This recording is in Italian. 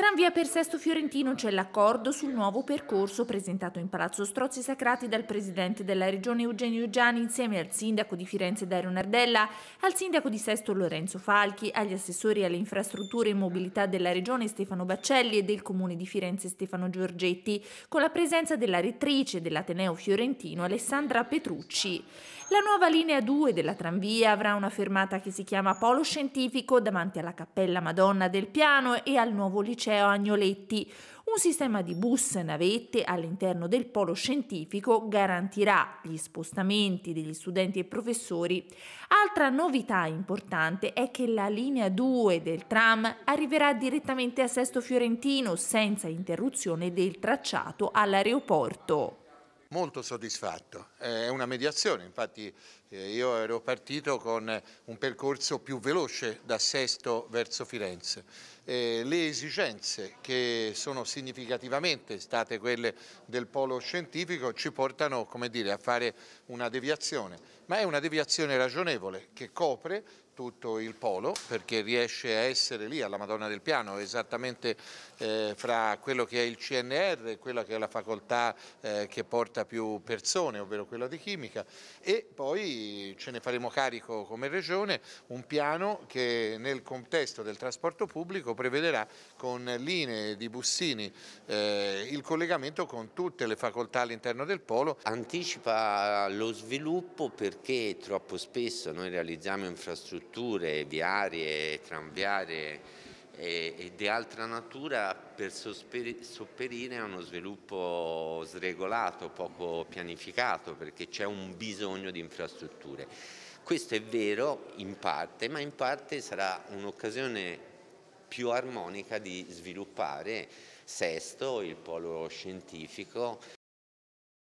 Tranvia per Sesto Fiorentino c'è l'accordo sul nuovo percorso presentato in Palazzo Strozzi Sacrati dal Presidente della Regione Eugenio Giani insieme al Sindaco di Firenze Dario Nardella, al Sindaco di Sesto Lorenzo Falchi, agli assessori alle infrastrutture e mobilità della Regione Stefano Baccelli e del Comune di Firenze Stefano Giorgetti, con la presenza della rettrice dell'Ateneo Fiorentino Alessandra Petrucci. La nuova linea 2 della tranvia avrà una fermata che si chiama Polo Scientifico davanti alla Cappella Madonna del Piano e al nuovo liceo liceo Agnoletti. Un sistema di bus navette all'interno del polo scientifico garantirà gli spostamenti degli studenti e professori. Altra novità importante è che la linea 2 del tram arriverà direttamente a Sesto Fiorentino senza interruzione del tracciato all'aeroporto molto soddisfatto. È una mediazione, infatti eh, io ero partito con un percorso più veloce da Sesto verso Firenze. le esigenze che sono significativamente state quelle del polo scientifico ci portano come dire, a fare una deviazione, ma è una deviazione ragionevole che copre tutto il polo perché riesce a essere lì alla Madonna del Piano, esattamente eh, fra quello che è il CNR e quella che è la facoltà eh, che porta 50 più persone, ovvero quella di chimica, e poi ce ne faremo carico come Regione un piano che nel contesto del trasporto pubblico prevederà con linee di bussini eh, il collegamento con tutte le facoltà all'interno del polo. Anticipa lo sviluppo perché troppo spesso noi realizziamo infrastrutture viarie, tranviarie e, e di altra natura per sopperire a uno sviluppo sregolato, poco pianificato, perché c'è un bisogno di infrastrutture. Questo è vero in parte, ma in parte sarà un'occasione più armonica di sviluppare Sesto, il polo scientifico,